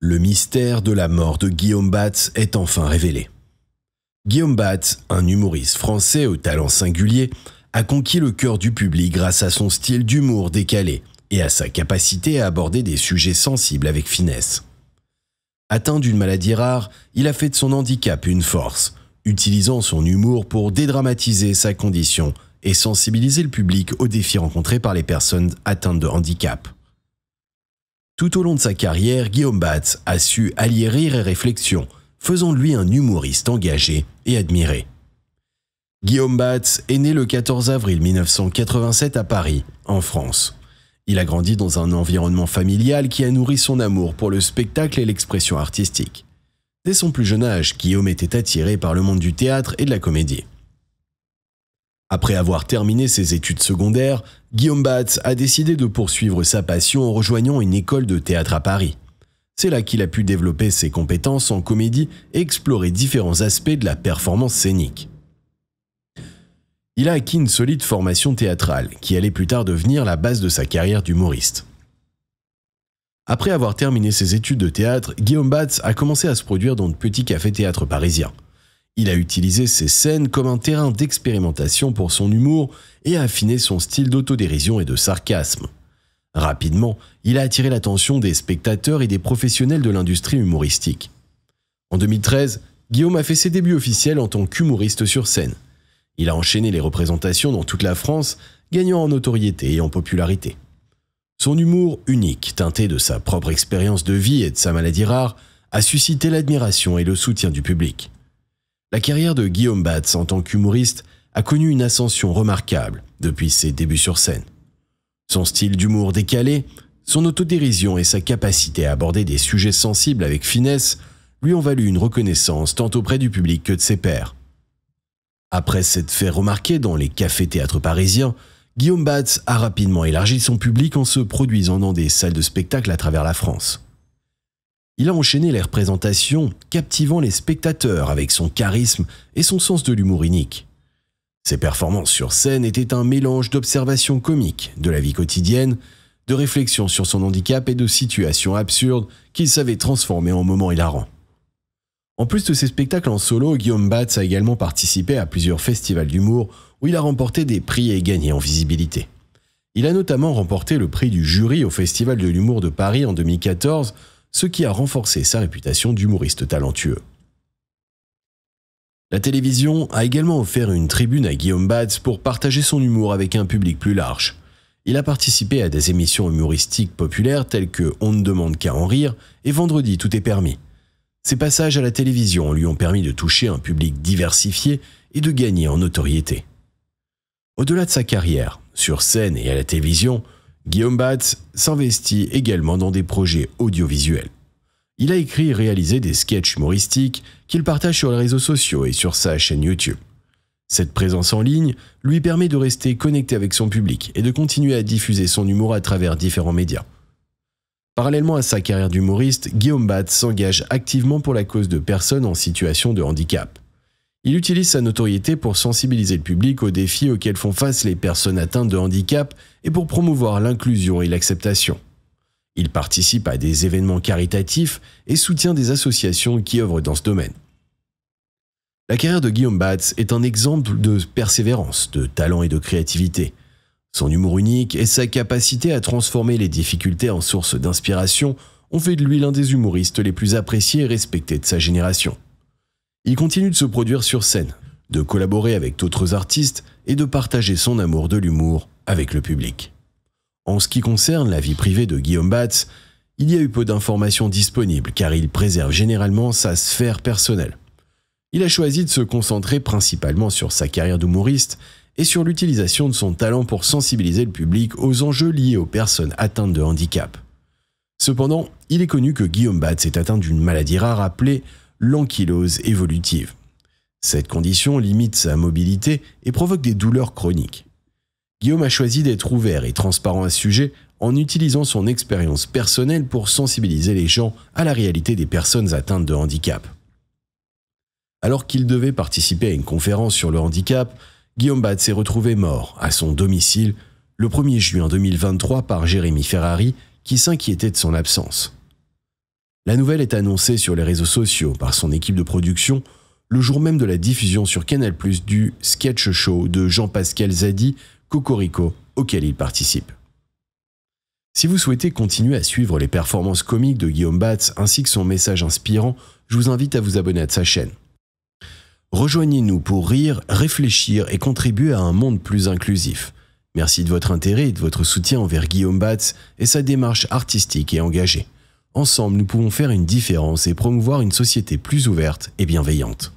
Le mystère de la mort de Guillaume Batz est enfin révélé. Guillaume Batz, un humoriste français au talent singulier, a conquis le cœur du public grâce à son style d'humour décalé et à sa capacité à aborder des sujets sensibles avec finesse. Atteint d'une maladie rare, il a fait de son handicap une force, utilisant son humour pour dédramatiser sa condition et sensibiliser le public aux défis rencontrés par les personnes atteintes de handicap. Tout au long de sa carrière, Guillaume Batz a su allier rire et réflexion, faisant de lui un humoriste engagé et admiré. Guillaume Batz est né le 14 avril 1987 à Paris, en France. Il a grandi dans un environnement familial qui a nourri son amour pour le spectacle et l'expression artistique. Dès son plus jeune âge, Guillaume était attiré par le monde du théâtre et de la comédie. Après avoir terminé ses études secondaires, Guillaume Batz a décidé de poursuivre sa passion en rejoignant une école de théâtre à Paris. C'est là qu'il a pu développer ses compétences en comédie et explorer différents aspects de la performance scénique. Il a acquis une solide formation théâtrale qui allait plus tard devenir la base de sa carrière d'humoriste. Après avoir terminé ses études de théâtre, Guillaume Batz a commencé à se produire dans de petits cafés-théâtres parisiens. Il a utilisé ses scènes comme un terrain d'expérimentation pour son humour et a affiné son style d'autodérision et de sarcasme. Rapidement, il a attiré l'attention des spectateurs et des professionnels de l'industrie humoristique. En 2013, Guillaume a fait ses débuts officiels en tant qu'humoriste sur scène. Il a enchaîné les représentations dans toute la France, gagnant en notoriété et en popularité. Son humour unique, teinté de sa propre expérience de vie et de sa maladie rare, a suscité l'admiration et le soutien du public. La carrière de Guillaume Batz en tant qu'humoriste a connu une ascension remarquable depuis ses débuts sur scène. Son style d'humour décalé, son autodérision et sa capacité à aborder des sujets sensibles avec finesse lui ont valu une reconnaissance tant auprès du public que de ses pairs. Après s'être fait remarquer dans les cafés-théâtres parisiens, Guillaume Batz a rapidement élargi son public en se produisant dans des salles de spectacle à travers la France. Il a enchaîné les représentations, captivant les spectateurs avec son charisme et son sens de l'humour unique. Ses performances sur scène étaient un mélange d'observations comiques de la vie quotidienne, de réflexions sur son handicap et de situations absurdes qu'il savait transformer en moments hilarants. En plus de ses spectacles en solo, Guillaume Batz a également participé à plusieurs festivals d'humour où il a remporté des prix et gagné en visibilité. Il a notamment remporté le prix du jury au Festival de l'humour de Paris en 2014 ce qui a renforcé sa réputation d'humoriste talentueux. La télévision a également offert une tribune à Guillaume Batz pour partager son humour avec un public plus large. Il a participé à des émissions humoristiques populaires telles que On ne demande qu'à en rire et Vendredi tout est permis. Ses passages à la télévision lui ont permis de toucher un public diversifié et de gagner en notoriété. Au-delà de sa carrière, sur scène et à la télévision, Guillaume Batz s'investit également dans des projets audiovisuels. Il a écrit et réalisé des sketchs humoristiques qu'il partage sur les réseaux sociaux et sur sa chaîne YouTube. Cette présence en ligne lui permet de rester connecté avec son public et de continuer à diffuser son humour à travers différents médias. Parallèlement à sa carrière d'humoriste, Guillaume Batz s'engage activement pour la cause de personnes en situation de handicap. Il utilise sa notoriété pour sensibiliser le public aux défis auxquels font face les personnes atteintes de handicap et pour promouvoir l'inclusion et l'acceptation. Il participe à des événements caritatifs et soutient des associations qui œuvrent dans ce domaine. La carrière de Guillaume Batz est un exemple de persévérance, de talent et de créativité. Son humour unique et sa capacité à transformer les difficultés en source d'inspiration ont fait de lui l'un des humoristes les plus appréciés et respectés de sa génération il continue de se produire sur scène, de collaborer avec d'autres artistes et de partager son amour de l'humour avec le public. En ce qui concerne la vie privée de Guillaume Batz, il y a eu peu d'informations disponibles car il préserve généralement sa sphère personnelle. Il a choisi de se concentrer principalement sur sa carrière d'humoriste et sur l'utilisation de son talent pour sensibiliser le public aux enjeux liés aux personnes atteintes de handicap. Cependant, il est connu que Guillaume Batz est atteint d'une maladie rare appelée l'ankylose évolutive. Cette condition limite sa mobilité et provoque des douleurs chroniques. Guillaume a choisi d'être ouvert et transparent à ce sujet en utilisant son expérience personnelle pour sensibiliser les gens à la réalité des personnes atteintes de handicap. Alors qu'il devait participer à une conférence sur le handicap, Guillaume Bat s'est retrouvé mort à son domicile le 1er juin 2023 par Jérémy Ferrari qui s'inquiétait de son absence. La nouvelle est annoncée sur les réseaux sociaux par son équipe de production le jour même de la diffusion sur Canal+ du sketch show de Jean-Pascal Zadi Cocorico auquel il participe. Si vous souhaitez continuer à suivre les performances comiques de Guillaume Batz ainsi que son message inspirant, je vous invite à vous abonner à sa chaîne. Rejoignez-nous pour rire, réfléchir et contribuer à un monde plus inclusif. Merci de votre intérêt et de votre soutien envers Guillaume Batz et sa démarche artistique et engagée. Ensemble, nous pouvons faire une différence et promouvoir une société plus ouverte et bienveillante.